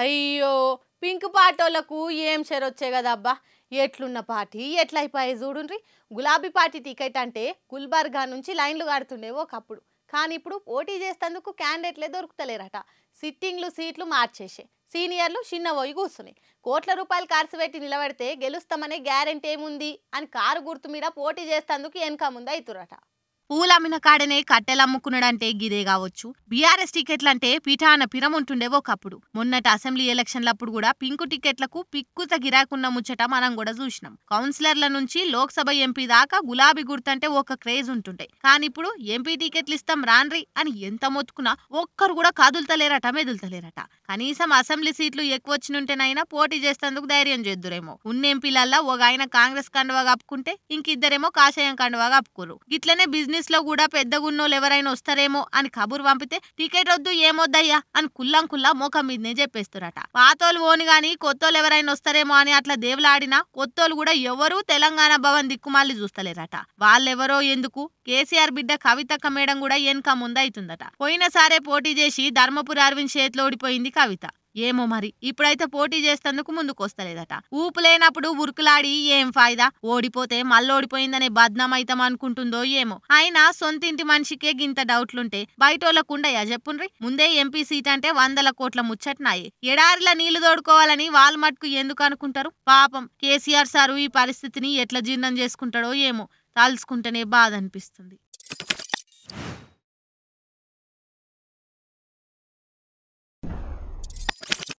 అయ్యో పింక్ పాటోలకు ఏం వచ్చాయి కదా అబ్బా ఎట్లున్న పార్టీ ఎట్లయిపోయాయి చూడుండ్రి గులాబీ పార్టీ టికెట్ అంటే గుల్బర్గా నుంచి లైన్లు కడుతుండేవో ఒకప్పుడు కానీ ఇప్పుడు పోటీ చేసేందుకు క్యాండిడేట్లే దొరుకుతలేరట సిట్టింగ్లు సీట్లు మార్చేసే సీనియర్లు పోయి కూర్చున్నాయి కోట్ల రూపాయలు ఖర్చు పెట్టి నిలబడితే గెలుస్తామనే గ్యారెంటీ ఏముంది అని కారు గుర్తు మీద పోటీ చేసేందుకు వెనక ముందు అవుతురట పూలు అమ్మిన కాడనే కట్టెలమ్ముకున్నాడంటే గిదే కావచ్చు బీఆర్ఎస్ టికెట్లంటే పిఠాన పిరముంటుండే ఒకప్పుడు మొన్నటి అసెంబ్లీ లప్పుడు కూడా పింకు టికెట్లకు పిక్కుత గిరాకున్న ముచ్చట మనం కూడా చూసినాం కౌన్సిలర్ల నుంచి లోక్సభ ఎంపీ దాకా గులాబీ గుర్తంటే ఒక క్రేజ్ ఉంటుండే కానీ ఇప్పుడు ఎంపీ టికెట్లు ఇస్తాం రాన్రీ అని ఎంత మొత్తుకున్నా ఒక్కరు కూడా కాదులుతలేరట మెదులుతలేరట కనీసం అసెంబ్లీ సీట్లు ఎక్కువ వచ్చినుంటేనైనా పోటీ చేస్తేందుకు ధైర్యం చేద్దురేమో ఉన్న ఎంపీలల్లా ఒక ఆయన కాంగ్రెస్ కండువా కప్పుకుంటే ఇంకిద్దరేమో కాషాయం కండువా కప్పుకోరు ఇట్లనే బిజినెస్ బిజినెస్ లో కూడా పెద్దగున్నోళ్ళు ఎవరైనా వస్తారేమో అని కబురు పంపితే టికెట్ వద్దు ఏమొద్దయ్యా అని కుల్లం కుల్లా మోకం మీదనే చెప్పేస్తున్నట పాతోలు ఓని గాని కొత్తోళ్ళు ఎవరైనా వస్తారేమో అని అట్లా దేవులాడినా కొత్తోళ్ళు కూడా ఎవరూ తెలంగాణ భవన్ దిక్కుమాలి చూస్తలేరట వాళ్ళెవరో ఎందుకు కేసీఆర్ బిడ్డ కవితక్క మేడం కూడా వెనుక ముందైతుందట పోయినసారే పోటీ చేసి ధర్మపురి అరవింద్ చేతిలో ఓడిపోయింది కవిత ఏమో మరి ఇప్పుడైతే పోటీ చేస్తేందుకు వస్తలేదట ఊపు లేనప్పుడు ఉరుకులాడి ఏం ఫాయిదా ఓడిపోతే మళ్ళోడిపోయిందనే బద్నామైతం అనుకుంటుందో ఏమో అయినా సొంతింటి మనిషికే గింత డౌట్లుంటే బయటోళ్ళకుండయా చెప్పుండ్రి ముందే ఎంపీ సీట్ అంటే వందల కోట్ల ముచ్చట్నాయి ఎడారిలా నీళ్లు తోడుకోవాలని వాళ్ళు మట్టుకు ఎందుకు అనుకుంటారు పాపం కేసీఆర్ సారు ఈ పరిస్థితిని ఎట్లా జీర్ణం చేసుకుంటాడో ఏమో తలుచుకుంటేనే బాధ అనిపిస్తుంది